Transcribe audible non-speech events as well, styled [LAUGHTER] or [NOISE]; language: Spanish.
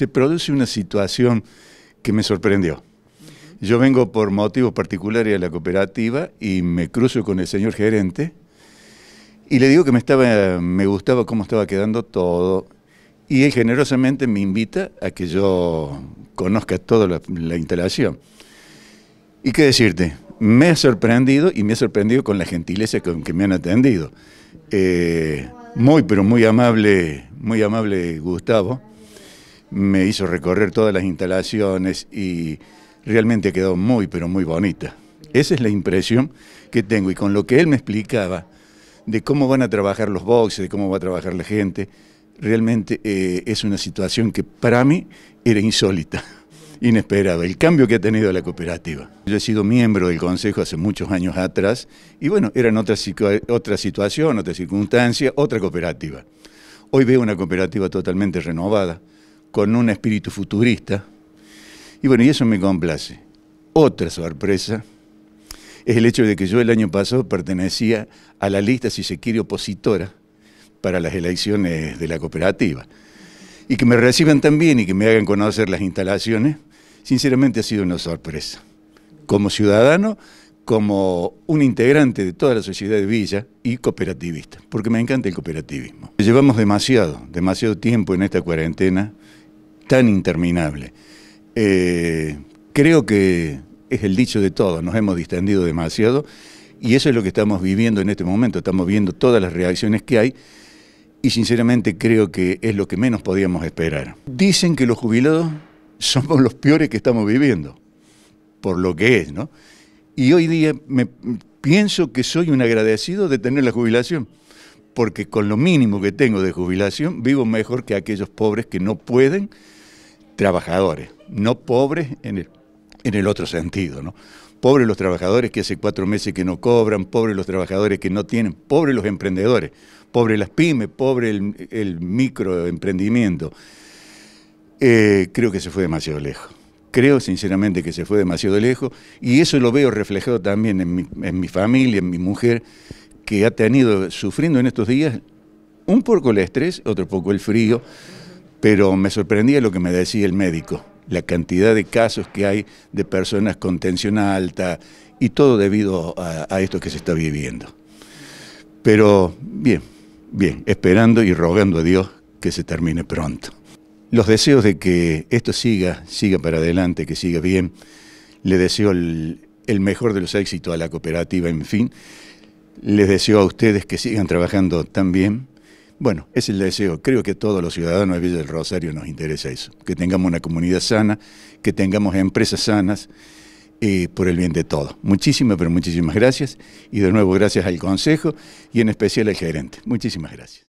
se produce una situación que me sorprendió. Yo vengo por motivos particulares a la cooperativa y me cruzo con el señor gerente y le digo que me, estaba, me gustaba cómo estaba quedando todo y él generosamente me invita a que yo conozca toda la, instalación. ¿Y qué decirte? Me ha sorprendido y me ha sorprendido con la gentileza con que me han atendido. Eh, muy, pero muy amable, muy amable Gustavo me hizo recorrer todas las instalaciones y realmente quedó muy, pero muy bonita. Esa es la impresión que tengo y con lo que él me explicaba de cómo van a trabajar los boxes, de cómo va a trabajar la gente, realmente eh, es una situación que para mí era insólita, [LAUGHS] inesperada, el cambio que ha tenido la cooperativa. Yo he sido miembro del Consejo hace muchos años atrás y bueno, era otra, otra situación, otra circunstancia, otra cooperativa. Hoy veo una cooperativa totalmente renovada, con un espíritu futurista. Y bueno, y eso me complace. Otra sorpresa es el hecho de que yo el año pasado pertenecía a la lista, si se quiere, opositora para las elecciones de la cooperativa. Y que me reciban también y que me hagan conocer las instalaciones, sinceramente ha sido una sorpresa. Como ciudadano, como un integrante de toda la sociedad de Villa y cooperativista, porque me encanta el cooperativismo. Llevamos demasiado, demasiado tiempo en esta cuarentena tan interminable. Eh, creo que es el dicho de todos, nos hemos distendido demasiado y eso es lo que estamos viviendo en este momento, estamos viendo todas las reacciones que hay y sinceramente creo que es lo que menos podíamos esperar. Dicen que los jubilados somos los peores que estamos viviendo, por lo que es, ¿no? Y hoy día me pienso que soy un agradecido de tener la jubilación, porque con lo mínimo que tengo de jubilación vivo mejor que aquellos pobres que no pueden trabajadores, no pobres en el, otro sentido, ¿no? Pobres los trabajadores que hace cuatro meses que no cobran, pobres los trabajadores que no tienen, pobres los emprendedores, pobres las pymes, pobre el, el microemprendimiento. Eh, creo que se fue demasiado lejos. Creo sinceramente que se fue demasiado lejos y eso lo veo reflejado también en mi, en mi familia, en mi mujer, que ha tenido sufriendo en estos días un poco el estrés, otro poco el frío, pero me sorprendía lo que me decía el médico, la cantidad de casos que hay de personas con tensión alta y todo debido a, esto que se está viviendo. Pero bien, bien, esperando y rogando a Dios que se termine pronto. Los deseos de que esto siga, siga para adelante, que siga bien. Le deseo el, el mejor de los éxitos a la cooperativa, en fin. Les deseo a ustedes que sigan trabajando tan bien bueno, es el deseo. Creo que todos los ciudadanos de Villa del Rosario nos interesa eso, que tengamos una comunidad sana, que tengamos empresas sanas, eh, por el bien de todos. Muchísimas, pero muchísimas gracias. Y de nuevo, gracias al Consejo y en especial al gerente. Muchísimas gracias.